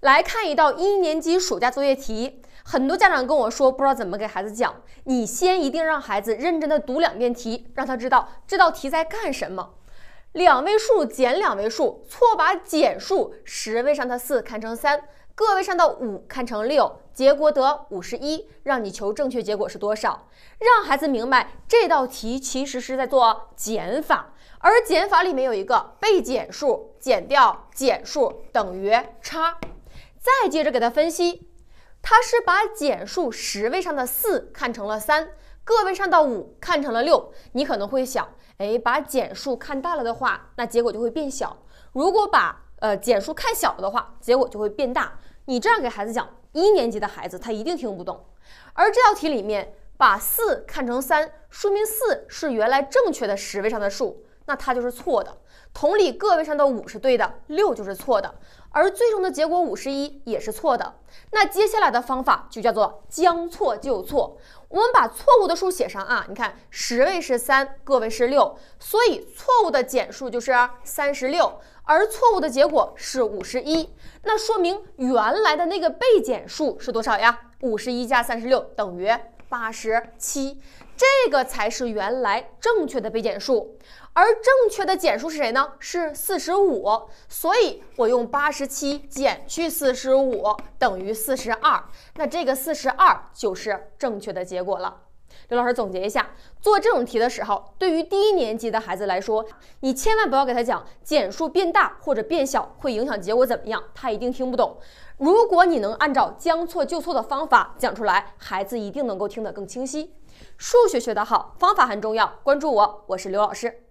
来看一道一年级暑假作业题，很多家长跟我说不知道怎么给孩子讲。你先一定让孩子认真的读两遍题，让他知道这道题在干什么。两位数减两位数，错把减数十位上的四看成三，个位上的五看成六，结果得五十一，让你求正确结果是多少。让孩子明白这道题其实是在做减法，而减法里面有一个被减数减掉减数等于差。再接着给他分析，他是把减数十位上的四看成了三个位上的五看成了六。你可能会想，哎，把减数看大了的话，那结果就会变小；如果把呃减数看小了的话，结果就会变大。你这样给孩子讲，一年级的孩子他一定听不懂。而这道题里面把四看成三，说明四是原来正确的十位上的数，那它就是错的。同理，个位上的五是对的，六就是错的。而最终的结果五十一也是错的，那接下来的方法就叫做将错就错。我们把错误的数写上啊，你看十位是三，个位是六，所以错误的减数就是三十六，而错误的结果是五十一，那说明原来的那个被减数是多少呀？五十一加三十六等于。八十七，这个才是原来正确的被减数，而正确的减数是谁呢？是四十五，所以我用八十七减去四十五等于四十二，那这个四十二就是正确的结果了。刘老师总结一下，做这种题的时候，对于低年级的孩子来说，你千万不要给他讲减数变大或者变小会影响结果怎么样，他一定听不懂。如果你能按照将错就错的方法讲出来，孩子一定能够听得更清晰。数学学得好，方法很重要。关注我，我是刘老师。